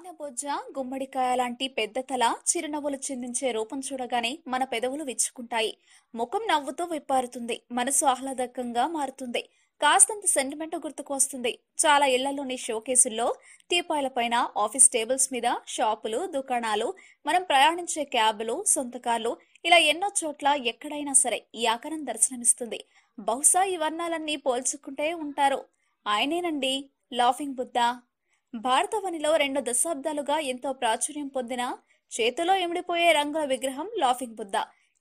ఆనబొజ్జ గుమ్మడికాయ లాంటి పెద్ద తల చిరునవ్వులు చిందించే రూపం చూడగానే మన పెదవులు విచ్చుకుంటాయి ముఖం నవ్వుతూ విప్పారుతుంది మనసు ఆహ్లాదకంగా మారుతుంది కాస్తంత సెంటిమెంట్ గుర్తుకు వస్తుంది చాలా ఇళ్లలోని షోకేసుల్లో పైన ఆఫీస్ టేబుల్స్ మీద షాపులు దుకాణాలు మనం ప్రయాణించే క్యాబులు సొంత కార్లు ఇలా ఎన్నో చోట్ల ఎక్కడైనా సరే ఈ ఆకారం దర్శనమిస్తుంది బహుశా ఈ వర్ణాలన్నీ పోల్చుకుంటే ఉంటారు ఆయనేనండి లాఫింగ్ బుద్ధ భారతవనిలో రెండు దశాబ్దాలుగా ఎంతో ప్రాచుర్యం పొందిన చేతిలో ఎమిడిపోయే రంగుల విగ్రహం లాఫింగ్ బుద్ధ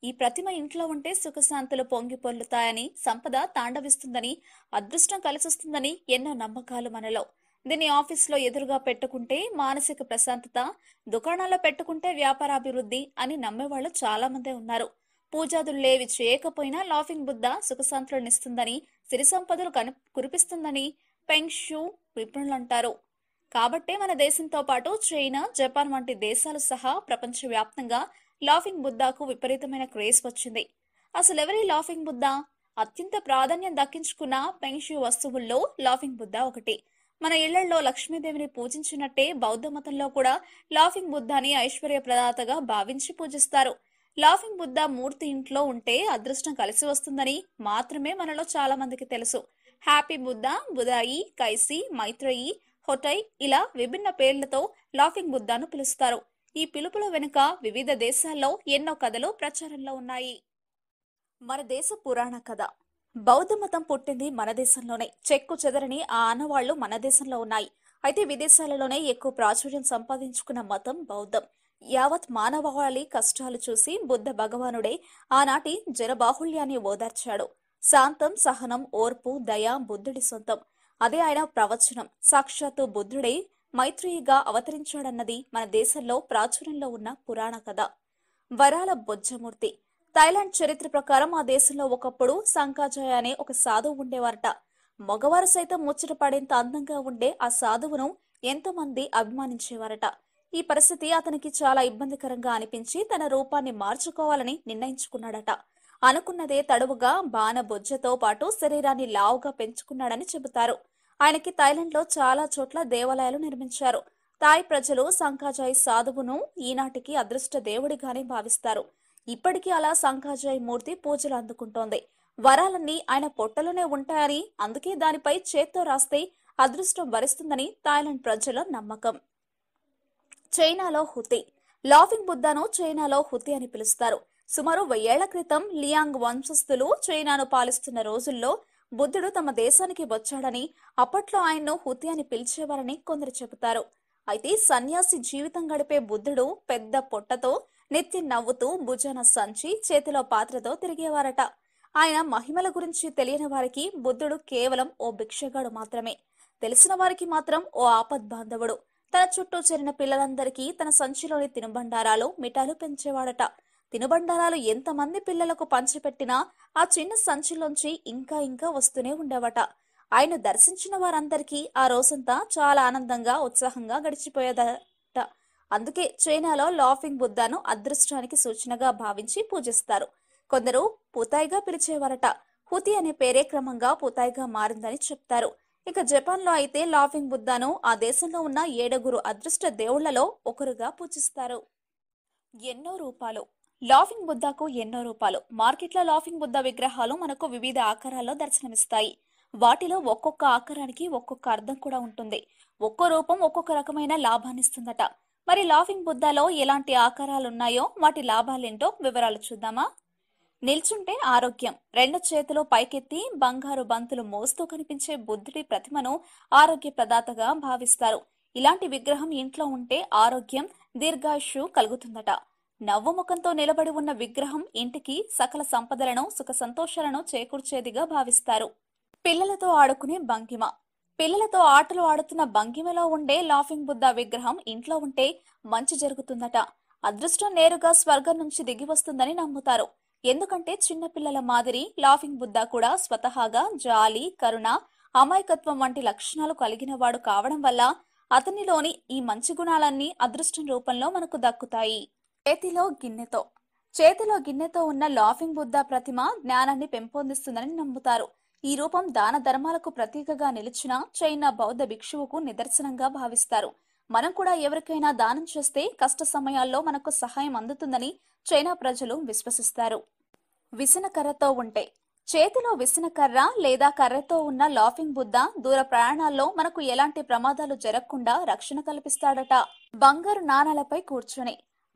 ఈ ప్రతిమ ఇంట్లో ఉంటే సుఖశాంతులు పొంగి పొల్లుతాయని సంపద తాండవిస్తుందని అదృష్టం కలిసిస్తుందని ఎన్నో నమ్మకాలు మనలో దీన్ని ఆఫీస్లో ఎదురుగా పెట్టుకుంటే మానసిక ప్రశాంతత దుకాణాల్లో పెట్టుకుంటే వ్యాపారాభివృద్ధి అని నమ్మేవాళ్ళు చాలా మందే ఉన్నారు పూజాదులు లేవి చేయకపోయినా లాఫింగ్ బుద్ధ సుఖశాంతులనిస్తుందని సిరి సంపదలు కను కురిపిస్తుందని పెంగ్ షూ నిపుణులు అంటారు కాబట్టే మన దేశంతో పాటు చైనా జపాన్ వంటి దేశాలు సహా ప్రపంచవ్యాప్తంగా లాఫింగ్ బుద్ధాకు విపరీతమైన క్రేజ్ వచ్చింది అసలు ఎవరి లాఫింగ్ బుద్ధా అత్యంత ప్రాధాన్యం దక్కించుకున్న పెంగ్షి వస్తువుల్లో లాఫింగ్ బుద్ధ ఒకటి మన ఇళ్లలో లక్ష్మీదేవిని పూజించినట్టే బౌద్ధ మతంలో కూడా లాఫింగ్ బుద్ధాని ఐశ్వర్య ప్రదాతగా భావించి పూజిస్తారు లాఫింగ్ బుద్ధ మూర్తి ఇంట్లో ఉంటే అదృష్టం కలిసి వస్తుందని మాత్రమే మనలో చాలా మందికి తెలుసు హ్యాపీ బుద్ధ బుధాయి కైసి మైత్రయి హోటై ఇలా విభిన్న పేర్లతో లాఫింగ్ బుద్ధాను పిలుస్తారు ఈ పిలుపుల వెనుక వివిధ దేశాల్లో ఎన్నో కథలు ప్రచారంలో ఉన్నాయి మన దేశ పురాణ కథ బౌద్ధ మతం పుట్టింది మన దేశంలోనే చెక్కు చెదరని ఆ ఆనవాళ్లు మన దేశంలో ఉన్నాయి అయితే విదేశాలలోనే ఎక్కువ ప్రాచుర్యం సంపాదించుకున్న మతం బౌద్ధం యావత్ మానవాళి కష్టాలు చూసి బుద్ధ భగవానుడే ఆనాటి జనబాహుళ్యాన్ని ఓదార్చాడు శాంతం సహనం ఓర్పు దయ బుద్ధుడి సొంతం అదే ఆయన ప్రవచనం సాక్షాత్తు బుద్ధుడే మైత్రేయిగా అవతరించాడన్నది మన దేశంలో ప్రాచుర్యంలో ఉన్న పురాణ కథ వరాల బొజ్జమూర్తి థాయిలాండ్ చరిత్ర ప్రకారం ఆ దేశంలో ఒకప్పుడు సంకాజాయ అనే ఒక సాధువు ఉండేవారట మగవారు సైతం ముచ్చట పడేంత అందంగా ఉండే ఆ సాధువును ఎంతో మంది అభిమానించేవారట ఈ పరిస్థితి అతనికి చాలా ఇబ్బందికరంగా అనిపించి తన రూపాన్ని మార్చుకోవాలని నిర్ణయించుకున్నాడట అనుకున్నదే తడవుగా బొజ్జతో పాటు శరీరాన్ని లావుగా పెంచుకున్నాడని చెబుతారు ఆయనకి థైలాండ్లో చాలా చోట్ల దేవాలయాలు నిర్మించారు థాయ్ ప్రజలు సంకాజాయ్ సాధువును ఈనాటికి అదృష్ట దేవుడిగానే భావిస్తారు ఇప్పటికీ అలా సంకాజాయ్ మూర్తి పూజలు అందుకుంటోంది వరాలన్నీ ఆయన పొట్టలోనే ఉంటాయని అందుకే దానిపై చేత్తో రాస్తే అదృష్టం వరిస్తుందని థాయిలాండ్ ప్రజల నమ్మకం చైనాలో హుతి లాఫింగ్ బుద్ధాను చైనాలో హుతి అని పిలుస్తారు సుమారు వెయ్యేళ్ల క్రితం లియాంగ్ వంశస్థులు చైనాను పాలిస్తున్న రోజుల్లో బుద్ధుడు తమ దేశానికి వచ్చాడని అప్పట్లో ఆయన్ను హుతి అని పిలిచేవారని కొందరు చెబుతారు అయితే సన్యాసి జీవితం గడిపే బుద్ధుడు పెద్ద పొట్టతో నిత్యం నవ్వుతూ భుజాన సంచి చేతిలో పాత్రతో తిరిగేవారట ఆయన మహిమల గురించి తెలియని వారికి బుద్ధుడు కేవలం ఓ భిక్షగాడు మాత్రమే తెలిసిన వారికి మాత్రం ఓ ఆపద్ బాంధవుడు తన చుట్టూ చేరిన పిల్లలందరికీ తన సంచిలోని తినుబండారాలు మిఠాలు పెంచేవాడట తినుబండారాలు ఎంతమంది పిల్లలకు పంచిపెట్టినా ఆ చిన్న సంచిలోంచి ఇంకా ఇంకా వస్తూనే ఉండేవట ఆయన దర్శించిన వారందరికీ ఆ రోజంతా చాలా ఆనందంగా ఉత్సాహంగా గడిచిపోయేదట అందుకే చైనాలో లాఫింగ్ బుద్ధాను అదృష్టానికి సూచనగా భావించి పూజిస్తారు కొందరు పూతాయిగా పిలిచేవారట హుతి అనే పేరే క్రమంగా పూతాయిగా మారిందని చెప్తారు ఇక జపాన్లో అయితే లాఫింగ్ బుద్ధాను ఆ దేశంలో ఉన్న ఏడుగురు అదృష్ట దేవుళ్లలో ఒకరుగా పూజిస్తారు ఎన్నో రూపాలు లాఫింగ్ బుద్ధకు ఎన్నో రూపాలు మార్కెట్లో లాఫింగ్ బుద్ధ విగ్రహాలు మనకు వివిధ ఆకారాల్లో దర్శనమిస్తాయి వాటిలో ఒక్కొక్క ఆకారానికి ఒక్కొక్క అర్థం కూడా ఉంటుంది ఒక్కో రూపం ఒక్కొక్క రకమైన లాభాన్నిస్తుందట మరి లాఫింగ్ బుద్ధలో ఎలాంటి ఆకారాలు ఉన్నాయో వాటి లాభాలేంటో వివరాలు చూద్దామా నిల్చుంటే ఆరోగ్యం రెండు చేతులు పైకెత్తి బంగారు బంతులు మోస్తూ కనిపించే బుద్ధుడి ప్రతిమను ఆరోగ్య ప్రదాతగా భావిస్తారు ఇలాంటి విగ్రహం ఇంట్లో ఉంటే ఆరోగ్యం దీర్ఘాయుషు కలుగుతుందట నవ్వుముఖంతో నిలబడి ఉన్న విగ్రహం ఇంటికి సకల సంపదలను సుఖ సంతోషాలను చేకూర్చేదిగా భావిస్తారు పిల్లలతో ఆడుకునే భంగిమ పిల్లలతో ఆటలు ఆడుతున్న భంగిమలో ఉండే లాఫింగ్ బుద్ధ విగ్రహం ఇంట్లో ఉంటే మంచి జరుగుతుందట అదృష్టం నేరుగా స్వర్గం నుంచి దిగి వస్తుందని నమ్ముతారు ఎందుకంటే చిన్నపిల్లల మాదిరి లాఫింగ్ బుద్ధ కూడా స్వతహాగా జాలి కరుణ అమాయకత్వం వంటి లక్షణాలు కలిగిన వాడు కావడం వల్ల అతనిలోని ఈ మంచి గుణాలన్నీ అదృష్టం రూపంలో మనకు దక్కుతాయి చేతిలో గిన్నెతో చేతిలో గిన్నెతో ఉన్న లాఫింగ్ బుద్ధ ప్రతిమ జ్ఞానాన్ని పెంపొందిస్తుందని నమ్ముతారు ఈ రూపం దాన ధర్మాలకు ప్రతీకగా నిలిచిన చైనా బౌద్ధ భిక్షువుకు నిదర్శనంగా భావిస్తారు మనం కూడా ఎవరికైనా దానం చేస్తే కష్ట సమయాల్లో మనకు సహాయం అందుతుందని చైనా ప్రజలు విశ్వసిస్తారు విసనకర్రతో ఉంటే చేతిలో విసనకర్ర లేదా కర్రతో ఉన్న లాఫింగ్ బుద్ధ దూర ప్రయాణాల్లో మనకు ఎలాంటి ప్రమాదాలు జరగకుండా రక్షణ కల్పిస్తాడట బంగారు నాణాలపై కూర్చుని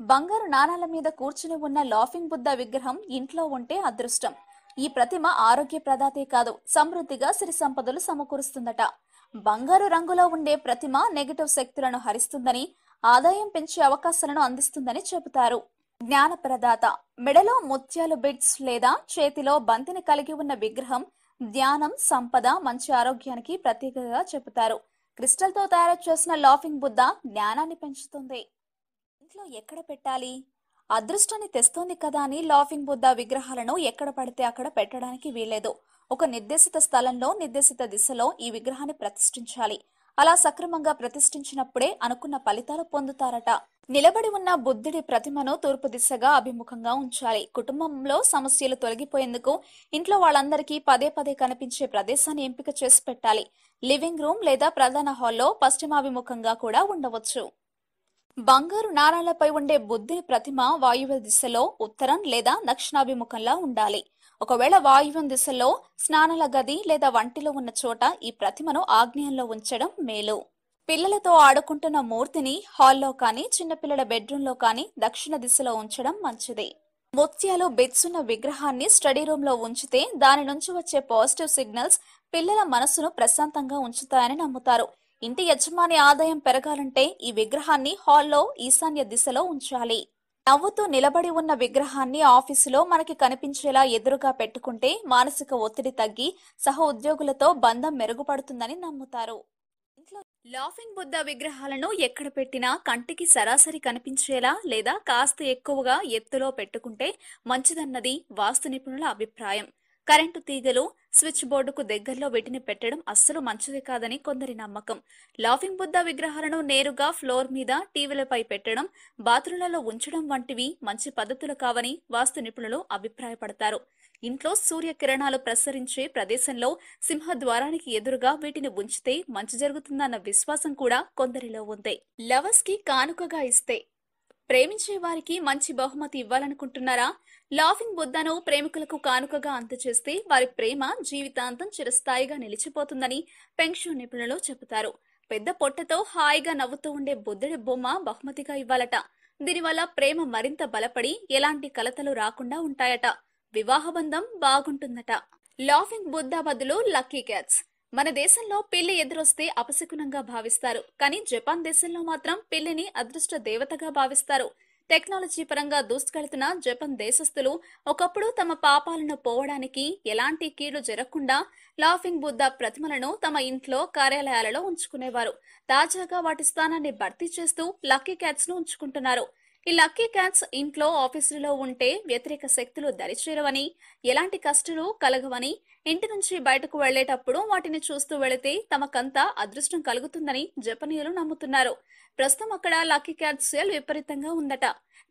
బంగారు నాణాల మీద కూర్చుని ఉన్న లాఫింగ్ బుద్ధ విగ్రహం ఇంట్లో ఉంటే అదృష్టం ఈ ప్రతిమ ఆరోగ్య ప్రదాతే కాదు సమృద్ధిగా సిరి సంపదలు సమకూరుస్తుందట బంగారు రంగులో ఉండే ప్రతిమ నెగటివ్ శక్తులను హరిస్తుందని ఆదాయం పెంచే అవకాశాలను అందిస్తుందని చెబుతారు జ్ఞాన ప్రదాత మెడలో ముత్యాలు బిడ్స్ లేదా చేతిలో బంతిని కలిగి ఉన్న విగ్రహం ధ్యానం సంపద మంచి ఆరోగ్యానికి ప్రత్యేకగా చెబుతారు క్రిస్టల్తో తయారు చేసిన లాఫింగ్ బుద్ధ జ్ఞానాన్ని పెంచుతుంది ఇంట్లో ఎక్కడ పెట్టాలి అదృష్టాన్ని తెస్తోంది కదా అని లాఫింగ్ బుద్ధ విగ్రహాలను ఎక్కడ పడితే అక్కడ పెట్టడానికి వీలేదు ఒక నిర్దేశిత స్థలంలో నిర్దేశిత దిశలో ఈ విగ్రహాన్ని ప్రతిష్ఠించాలి అలా సక్రమంగా ప్రతిష్ఠించినప్పుడే అనుకున్న ఫలితాలు పొందుతారట నిలబడి ఉన్న బుద్ధుడి ప్రతిమను తూర్పు దిశగా అభిముఖంగా ఉంచాలి కుటుంబంలో సమస్యలు తొలగిపోయేందుకు ఇంట్లో వాళ్ళందరికీ పదే పదే కనిపించే ప్రదేశాన్ని ఎంపిక చేసి పెట్టాలి లివింగ్ రూమ్ లేదా ప్రధాన హాల్లో పశ్చిమాభిముఖంగా కూడా ఉండవచ్చు బంగారు నాణాలపై ఉండే బుద్ధుని ప్రతిమ వాయువ్య దిశలో ఉత్తరం లేదా దక్షిణాభిముఖంలా ఉండాలి ఒకవేళ వాయువ్యం దిశలో స్నానాల గది లేదా వంటిలో ఉన్న చోట ఈ ప్రతిమను ఆగ్నేయంలో ఉంచడం మేలు పిల్లలతో ఆడుకుంటున్న మూర్తిని హాల్లో కానీ చిన్నపిల్లల బెడ్రూమ్లో కానీ దక్షిణ దిశలో ఉంచడం మంచిది ముత్యాలు బెచ్చున్న విగ్రహాన్ని స్టడీ రూమ్లో ఉంచితే దాని నుంచి వచ్చే పాజిటివ్ సిగ్నల్స్ పిల్లల మనసును ప్రశాంతంగా ఉంచుతాయని నమ్ముతారు ఇంటి యజమాని ఆదాయం పెరగాలంటే ఈ విగ్రహాన్ని హాల్లో ఈశాన్య దిశలో ఉంచాలి నవ్వుతూ నిలబడి ఉన్న విగ్రహాన్ని ఆఫీసులో మనకి కనిపించేలా ఎదురుగా పెట్టుకుంటే మానసిక ఒత్తిడి తగ్గి సహ ఉద్యోగులతో బంధం మెరుగుపడుతుందని నమ్ముతారు లాఫింగ్ బుద్ధ విగ్రహాలను ఎక్కడ పెట్టినా కంటికి సరాసరి కనిపించేలా లేదా కాస్త ఎక్కువగా ఎత్తులో పెట్టుకుంటే మంచిదన్నది వాస్తు నిపుణుల అభిప్రాయం కరెంటు తీగలు స్విచ్ బోర్డుకు దగ్గరలో వీటిని పెట్టడం అస్సలు మంచిది కాదని కొందరి నమ్మకం లాఫింగ్ బుద్ధ విగ్రహాలను నేరుగా ఫ్లోర్ మీద టీవీలపై పెట్టడం బాత్రూంలలో ఉంచడం వంటివి మంచి పద్ధతులు కావని వాస్తు నిపుణులు అభిప్రాయపడతారు ఇంట్లో సూర్యకిరణాలు ప్రసరించే ప్రదేశంలో సింహద్వారానికి ఎదురుగా వీటిని ఉంచితే మంచి జరుగుతుందన్న విశ్వాసం కూడా కొందరిలో ఉంది లవర్స్ కి కానుకగా ఇస్తే ప్రేమించే వారికి మంచి బహుమతి ఇవ్వాలనుకుంటున్నారా లాఫింగ్ బుద్ధను ప్రేమికులకు కానుకగా అంతచేస్తే వారి ప్రేమ జీవితాంతం చిరస్థాయిగా నిలిచిపోతుందని పెన్షన్ నిపుణులు చెబుతారు పెద్ద పొట్టతో హాయిగా నవ్వుతూ ఉండే బుద్ధుడి బొమ్మ బహుమతిగా ఇవ్వాలట దీనివల్ల ప్రేమ మరింత బలపడి ఎలాంటి కలతలు రాకుండా ఉంటాయట వివాహ బంధం బాగుంటుందట లాఫింగ్ బుద్ధ బదులు లక్కీ క్యాట్స్ మన దేశంలో పిల్లి ఎదురొస్తే అపశకునంగా భావిస్తారు కానీ జపాన్ దేశంలో మాత్రం పిల్లిని అదృష్ట దేవతగా భావిస్తారు టెక్నాలజీ పరంగా దూసుకెళ్తున్న జపాన్ దేశస్థులు ఒకప్పుడు తమ పాపాలను పోవడానికి ఎలాంటి కీడు జరగకుండా లాఫింగ్ బుద్ధ ప్రతిమలను తమ ఇంట్లో కార్యాలయాలలో ఉంచుకునేవారు తాజాగా వాటి స్థానాన్ని భర్తీ చేస్తూ లక్కీ క్యాట్స్ ను ఉంచుకుంటున్నారు ఈ లక్కీ క్యాట్స్ ఇంట్లో ఆఫీసులో ఉంటే వ్యతిరేక శక్తులు దరిచేరవని ఎలాంటి కష్టాలు కలగవని ఇంటి నుంచి బయటకు వెళ్లేటప్పుడు వాటిని చూస్తూ వెళితే తమకంతా అదృష్టం కలుగుతుందని జపనీయులు నమ్ముతున్నారు ప్రస్తుతం అక్కడ లక్కీ క్యాట్స్ సేల్ విపరీతంగా ఉందట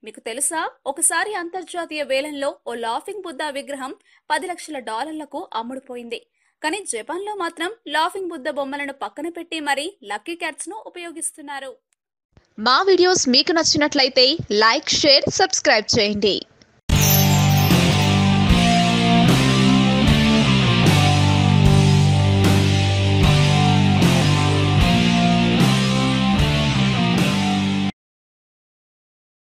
మీకు తెలుసా ఒకసారి అంతర్జాతీయ వేలంలో ఓ లాఫింగ్ బుద్ధ విగ్రహం పది లక్షల డాలర్లకు అమ్ముడుపోయింది కానీ జపాన్లో మాత్రం లాఫింగ్ బుద్ధ బొమ్మలను పక్కన పెట్టి మరీ లక్కీ క్యాట్స్ ను ఉపయోగిస్తున్నారు మా వీడియోస్ మీకు నచ్చినట్లయితే లైక్ షేర్ సబ్స్క్రైబ్ చేయండి